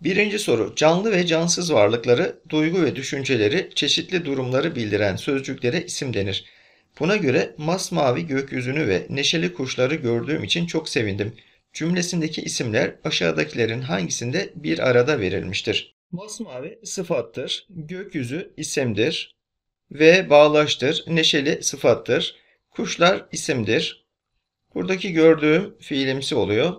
Birinci soru. Canlı ve cansız varlıkları, duygu ve düşünceleri, çeşitli durumları bildiren sözcüklere isim denir. Buna göre masmavi gökyüzünü ve neşeli kuşları gördüğüm için çok sevindim. Cümlesindeki isimler aşağıdakilerin hangisinde bir arada verilmiştir? Masmavi sıfattır, gökyüzü isimdir ve bağlaştır, neşeli sıfattır, Kuşlar isimdir. Buradaki gördüğüm fiilimsi oluyor.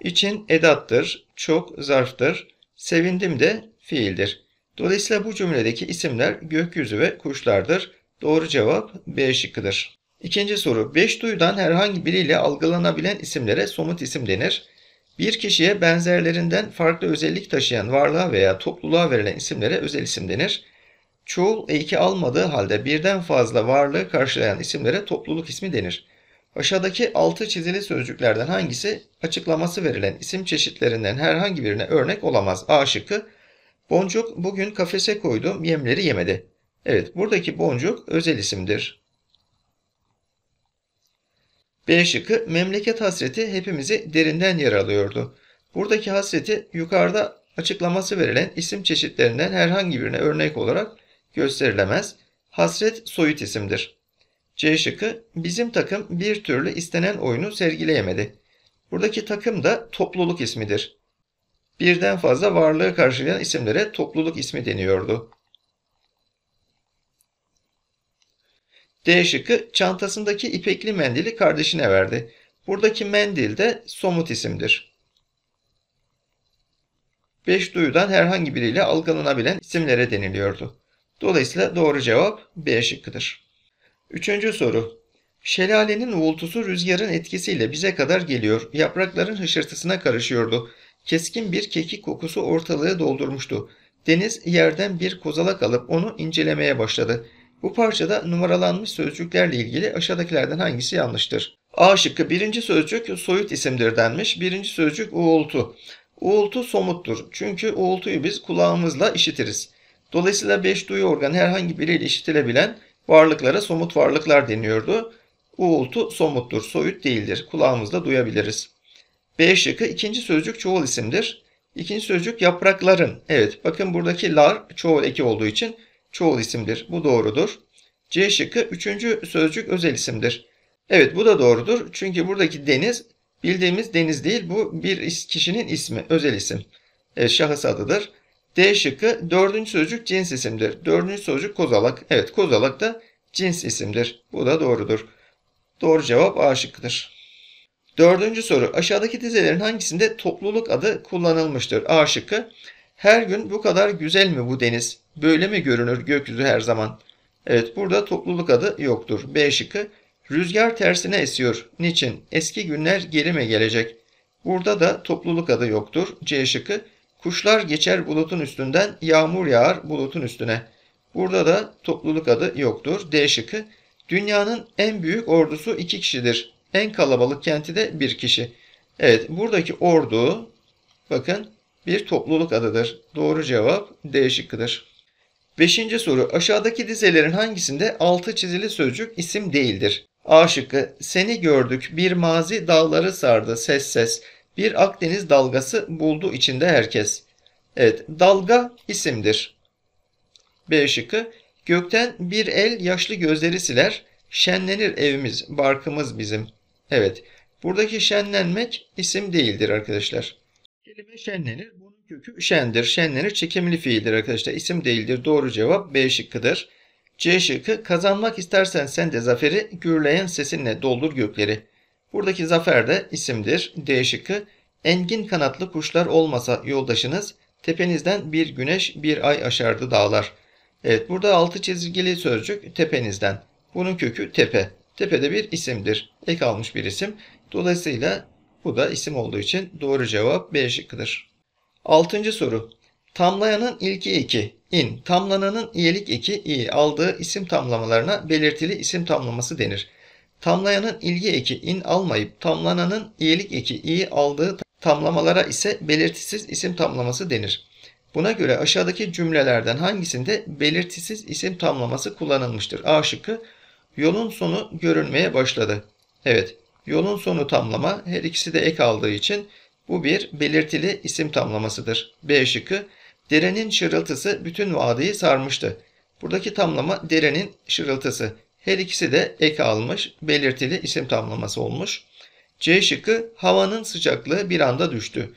İçin edattır, çok zarftır, sevindim de fiildir. Dolayısıyla bu cümledeki isimler gökyüzü ve kuşlardır. Doğru cevap B şıkkıdır. İkinci soru. Beş duyudan herhangi biriyle algılanabilen isimlere somut isim denir. Bir kişiye benzerlerinden farklı özellik taşıyan varlığa veya topluluğa verilen isimlere özel isim denir çoğul eki almadığı halde birden fazla varlığı karşılayan isimlere topluluk ismi denir. Aşağıdaki altı çizili sözcüklerden hangisi açıklaması verilen isim çeşitlerinden herhangi birine örnek olamaz? A şıkkı Boncuk bugün kafese koydum yemleri yemedi. Evet buradaki boncuk özel isimdir. B şıkkı memleket hasreti hepimizi derinden yaralıyordu. Buradaki hasreti yukarıda açıklaması verilen isim çeşitlerinden herhangi birine örnek olarak gösterilemez. Hasret soyut isimdir. C şıkkı bizim takım bir türlü istenen oyunu sergileyemedi. Buradaki takım da topluluk ismidir. Birden fazla varlığı karşılayan isimlere topluluk ismi deniyordu. D şıkkı çantasındaki ipekli mendili kardeşine verdi. Buradaki mendil de somut isimdir. 5 duyudan herhangi biriyle algılanabilen isimlere deniliyordu. Dolayısıyla doğru cevap B şıkkıdır. Üçüncü soru. Şelalenin uğultusu rüzgarın etkisiyle bize kadar geliyor. Yaprakların hışırtısına karışıyordu. Keskin bir kekik kokusu ortalığı doldurmuştu. Deniz yerden bir kozalak alıp onu incelemeye başladı. Bu parçada numaralanmış sözcüklerle ilgili aşağıdakilerden hangisi yanlıştır? A şıkkı birinci sözcük soyut isimdir denmiş. Birinci sözcük uğultu. Uğultu somuttur. Çünkü uğultuyu biz kulağımızla işitiriz. Dolayısıyla beş duyu organı herhangi biriyle işitilebilen varlıklara somut varlıklar deniyordu. Uğultu somuttur, soyut değildir. Kulağımızda duyabiliriz. B şıkkı ikinci sözcük çoğul isimdir. İkinci sözcük yaprakların. Evet bakın buradaki lar çoğul eki olduğu için çoğul isimdir. Bu doğrudur. C şıkkı üçüncü sözcük özel isimdir. Evet bu da doğrudur. Çünkü buradaki deniz bildiğimiz deniz değil bu bir kişinin ismi özel isim. Evet, şahıs adıdır. D şıkkı dördüncü sözcük cins isimdir. Dördüncü sözcük kozalak. Evet kozalak da cins isimdir. Bu da doğrudur. Doğru cevap A şıkkıdır. Dördüncü soru. Aşağıdaki dizelerin hangisinde topluluk adı kullanılmıştır? A şıkkı. Her gün bu kadar güzel mi bu deniz? Böyle mi görünür gökyüzü her zaman? Evet burada topluluk adı yoktur. B şıkkı. Rüzgar tersine esiyor. Niçin? Eski günler geri mi gelecek? Burada da topluluk adı yoktur. C şıkkı. Kuşlar geçer bulutun üstünden, yağmur yağar bulutun üstüne. Burada da topluluk adı yoktur. D şıkkı. Dünyanın en büyük ordusu iki kişidir. En kalabalık kenti de bir kişi. Evet buradaki ordu bakın bir topluluk adıdır. Doğru cevap D şıkkıdır. Beşinci soru. Aşağıdaki dizelerin hangisinde altı çizili sözcük isim değildir? A şıkkı. Seni gördük bir mazi dağları sardı ses ses. Bir Akdeniz dalgası buldu içinde herkes. Evet dalga isimdir. B şıkkı gökten bir el yaşlı gözleri siler. Şenlenir evimiz barkımız bizim. Evet buradaki şenlenmek isim değildir arkadaşlar. Kelime şenlenir bunun kökü şendir. Şenlenir çekimli fiildir arkadaşlar. İsim değildir doğru cevap B şıkkıdır. C şıkkı kazanmak istersen sen de zaferi gürleyen sesinle doldur gökleri. Buradaki zafer de isimdir. D şıkkı. Engin kanatlı kuşlar olmasa yoldaşınız tepenizden bir güneş bir ay aşardı dağlar. Evet burada altı çizgili sözcük tepenizden. Bunun kökü tepe. Tepe de bir isimdir. Ek almış bir isim. Dolayısıyla bu da isim olduğu için doğru cevap B şıkkıdır. Altıncı soru. Tamlayanın ilki iki in, tamlananın iyilik iki i aldığı isim tamlamalarına belirtili isim tamlaması denir. Tamlayanın ilgi eki in almayıp tamlananın iyilik eki iyi aldığı tamlamalara ise belirtisiz isim tamlaması denir. Buna göre aşağıdaki cümlelerden hangisinde belirtisiz isim tamlaması kullanılmıştır? A şıkkı yolun sonu görünmeye başladı. Evet yolun sonu tamlama her ikisi de ek aldığı için bu bir belirtili isim tamlamasıdır. B şıkkı derenin şırıltısı bütün vadiyi sarmıştı. Buradaki tamlama derenin şırıltısı. Her ikisi de ek almış, belirtili isim tamlaması olmuş. C şıkkı havanın sıcaklığı bir anda düştü.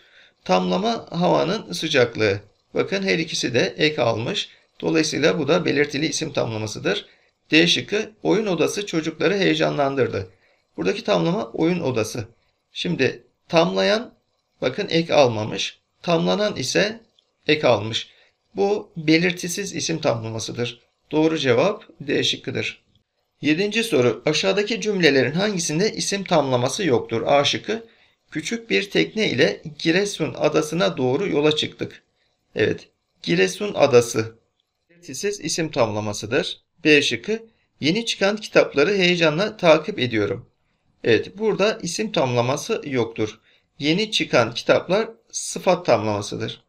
Tamlama havanın sıcaklığı. Bakın her ikisi de ek almış. Dolayısıyla bu da belirtili isim tamlamasıdır. D şıkkı oyun odası çocukları heyecanlandırdı. Buradaki tamlama oyun odası. Şimdi tamlayan bakın ek almamış. Tamlanan ise ek almış. Bu belirtisiz isim tamlamasıdır. Doğru cevap D şıkkıdır. Yedinci soru. Aşağıdaki cümlelerin hangisinde isim tamlaması yoktur? A şıkkı. Küçük bir tekne ile Giresun adasına doğru yola çıktık. Evet. Giresun adası. Belirtisiz isim tamlamasıdır. B şıkkı. Yeni çıkan kitapları heyecanla takip ediyorum. Evet. Burada isim tamlaması yoktur. Yeni çıkan kitaplar sıfat tamlamasıdır.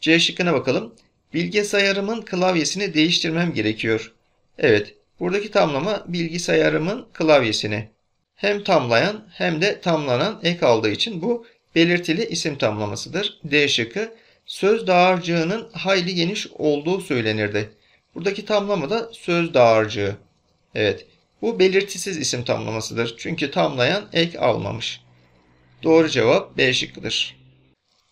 C şıkkına bakalım. Bilgisayarımın klavyesini değiştirmem gerekiyor. Evet. Buradaki tamlama bilgisayarımın klavyesini hem tamlayan hem de tamlanan ek aldığı için bu belirtili isim tamlamasıdır. D şıkkı söz dağarcığının hayli geniş olduğu söylenirdi. Buradaki tamlama da söz dağarcığı. Evet bu belirtisiz isim tamlamasıdır. Çünkü tamlayan ek almamış. Doğru cevap B şıkkıdır.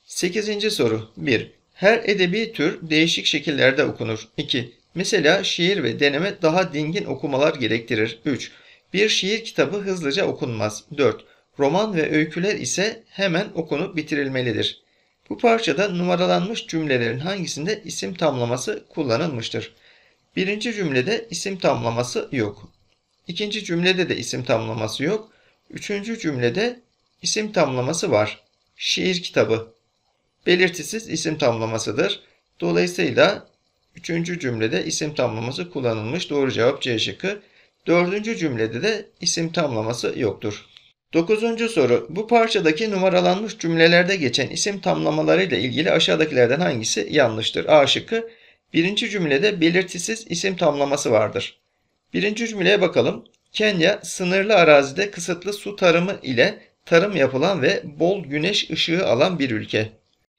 8. soru 1. Her edebi tür değişik şekillerde okunur. 2. Mesela şiir ve deneme daha dingin okumalar gerektirir. 3. Bir şiir kitabı hızlıca okunmaz. 4. Roman ve öyküler ise hemen okunup bitirilmelidir. Bu parçada numaralanmış cümlelerin hangisinde isim tamlaması kullanılmıştır? Birinci cümlede isim tamlaması yok. İkinci cümlede de isim tamlaması yok. Üçüncü cümlede isim tamlaması var. Şiir kitabı. Belirtisiz isim tamlamasıdır. Dolayısıyla Üçüncü cümlede isim tamlaması kullanılmış. Doğru cevap C şıkkı. Dördüncü cümlede de isim tamlaması yoktur. Dokuzuncu soru. Bu parçadaki numaralanmış cümlelerde geçen isim tamlamalarıyla ilgili aşağıdakilerden hangisi yanlıştır? A şıkkı. Birinci cümlede belirtisiz isim tamlaması vardır. Birinci cümleye bakalım. Kenya sınırlı arazide kısıtlı su tarımı ile tarım yapılan ve bol güneş ışığı alan bir ülke.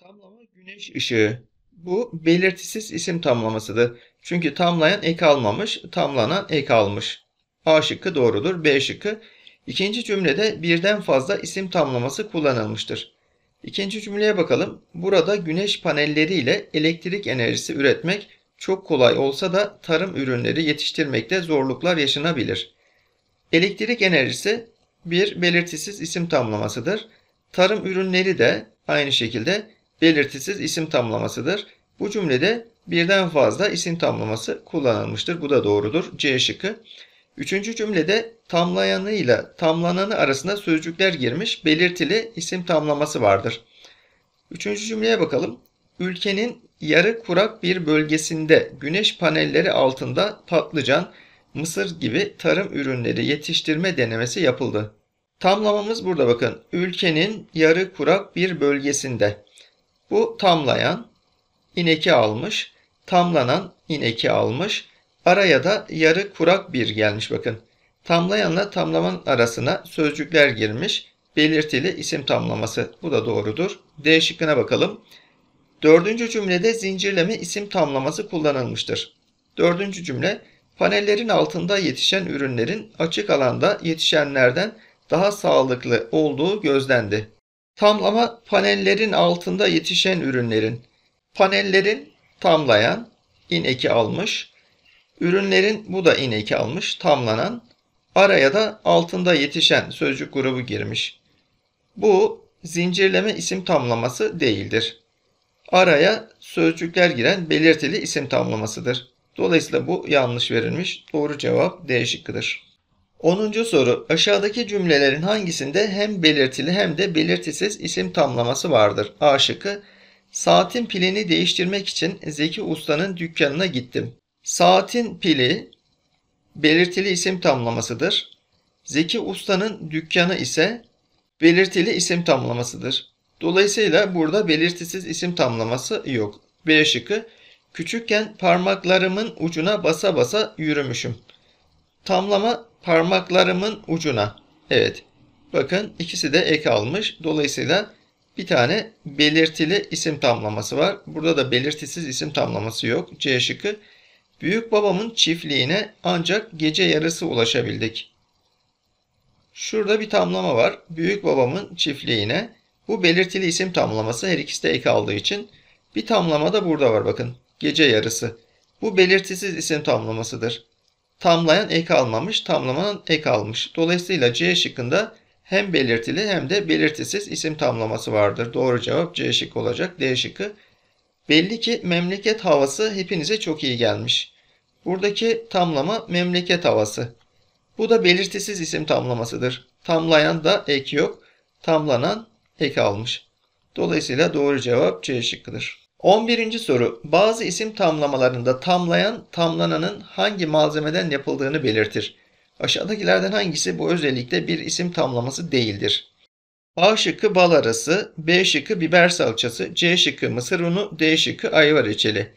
Tamlama güneş ışığı. Bu belirtisiz isim tamlamasıdır. Çünkü tamlayan ek almamış, tamlanan ek almış. A şıkkı doğrudur. B şıkkı. İkinci cümlede birden fazla isim tamlaması kullanılmıştır. İkinci cümleye bakalım. Burada güneş panelleriyle elektrik enerjisi üretmek çok kolay olsa da tarım ürünleri yetiştirmekte zorluklar yaşanabilir. Elektrik enerjisi bir belirtisiz isim tamlamasıdır. Tarım ürünleri de aynı şekilde belirtisiz isim tamlamasıdır. Bu cümlede birden fazla isim tamlaması kullanılmıştır. Bu da doğrudur. C şıkkı. Üçüncü cümlede tamlayanı ile tamlananı arasında sözcükler girmiş belirtili isim tamlaması vardır. Üçüncü cümleye bakalım. Ülkenin yarı kurak bir bölgesinde güneş panelleri altında patlıcan, mısır gibi tarım ürünleri yetiştirme denemesi yapıldı. Tamlamamız burada bakın. Ülkenin yarı kurak bir bölgesinde. Bu tamlayan ineki almış, tamlanan ineki almış. Araya da yarı kurak bir gelmiş bakın. Tamlayanla tamlaman arasına sözcükler girmiş. Belirtili isim tamlaması. Bu da doğrudur. D şıkkına bakalım. Dördüncü cümlede zincirleme isim tamlaması kullanılmıştır. Dördüncü cümle panellerin altında yetişen ürünlerin açık alanda yetişenlerden daha sağlıklı olduğu gözlendi. Tamlama panellerin altında yetişen ürünlerin, panellerin tamlayan, ineki almış, ürünlerin bu da ineki almış, tamlanan, araya da altında yetişen sözcük grubu girmiş. Bu zincirleme isim tamlaması değildir. Araya sözcükler giren belirtili isim tamlamasıdır. Dolayısıyla bu yanlış verilmiş. Doğru cevap D şıkkıdır. 10. soru. Aşağıdaki cümlelerin hangisinde hem belirtili hem de belirtisiz isim tamlaması vardır? A şıkkı. Saatin pilini değiştirmek için Zeki Usta'nın dükkanına gittim. Saatin pili belirtili isim tamlamasıdır. Zeki Usta'nın dükkanı ise belirtili isim tamlamasıdır. Dolayısıyla burada belirtisiz isim tamlaması yok. B şıkkı. Küçükken parmaklarımın ucuna basa basa yürümüşüm. Tamlama parmaklarımın ucuna. Evet. Bakın ikisi de ek almış. Dolayısıyla bir tane belirtili isim tamlaması var. Burada da belirtisiz isim tamlaması yok. C şıkkı. Büyük babamın çiftliğine ancak gece yarısı ulaşabildik. Şurada bir tamlama var. Büyük babamın çiftliğine. Bu belirtili isim tamlaması her ikisi de ek aldığı için. Bir tamlama da burada var bakın. Gece yarısı. Bu belirtisiz isim tamlamasıdır tamlayan ek almamış, tamlamanın ek almış. Dolayısıyla C şıkkında hem belirtili hem de belirtisiz isim tamlaması vardır. Doğru cevap C şıkkı olacak. D şıkkı. Belli ki memleket havası hepinize çok iyi gelmiş. Buradaki tamlama memleket havası. Bu da belirtisiz isim tamlamasıdır. Tamlayan da ek yok. Tamlanan ek almış. Dolayısıyla doğru cevap C şıkkıdır. 11. soru. Bazı isim tamlamalarında tamlayan, tamlananın hangi malzemeden yapıldığını belirtir. Aşağıdakilerden hangisi bu özellikle bir isim tamlaması değildir? A şıkkı bal arası, B şıkkı biber salçası, C şıkkı mısır unu, D şıkkı ayva reçeli.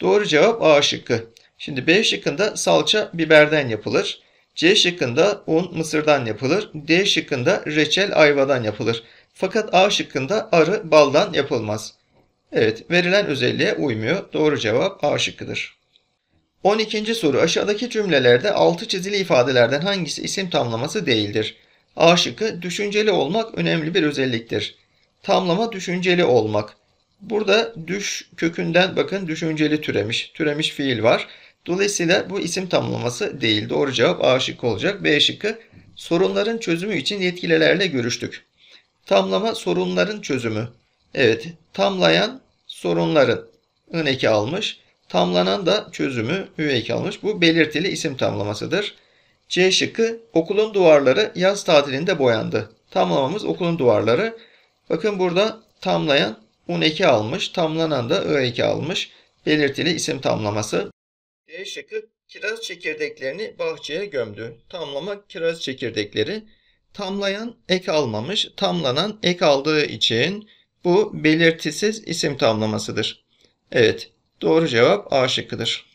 Doğru cevap A şıkkı. Şimdi B şıkkında salça biberden yapılır. C şıkkında un mısırdan yapılır. D şıkkında reçel ayvadan yapılır. Fakat A şıkkında arı baldan yapılmaz. Evet, verilen özelliğe uymuyor. Doğru cevap A şıkkıdır. 12. soru aşağıdaki cümlelerde altı çizili ifadelerden hangisi isim tamlaması değildir? A şıkkı düşünceli olmak önemli bir özelliktir. Tamlama düşünceli olmak. Burada düş kökünden bakın düşünceli türemiş. Türemiş fiil var. Dolayısıyla bu isim tamlaması değil. Doğru cevap A şıkkı olacak. B şıkkı sorunların çözümü için yetkililerle görüştük. Tamlama sorunların çözümü. Evet, tamlayan sorunların ın eki almış. Tamlanan da çözümü ü eki almış. Bu belirtili isim tamlamasıdır. C şıkkı okulun duvarları yaz tatilinde boyandı. Tamlamamız okulun duvarları. Bakın burada tamlayan un eki almış. Tamlanan da ı eki almış. Belirtili isim tamlaması. D şıkkı kiraz çekirdeklerini bahçeye gömdü. Tamlama kiraz çekirdekleri. Tamlayan ek almamış. Tamlanan ek aldığı için bu belirtisiz isim tamlamasıdır. Evet, doğru cevap A şıkkıdır.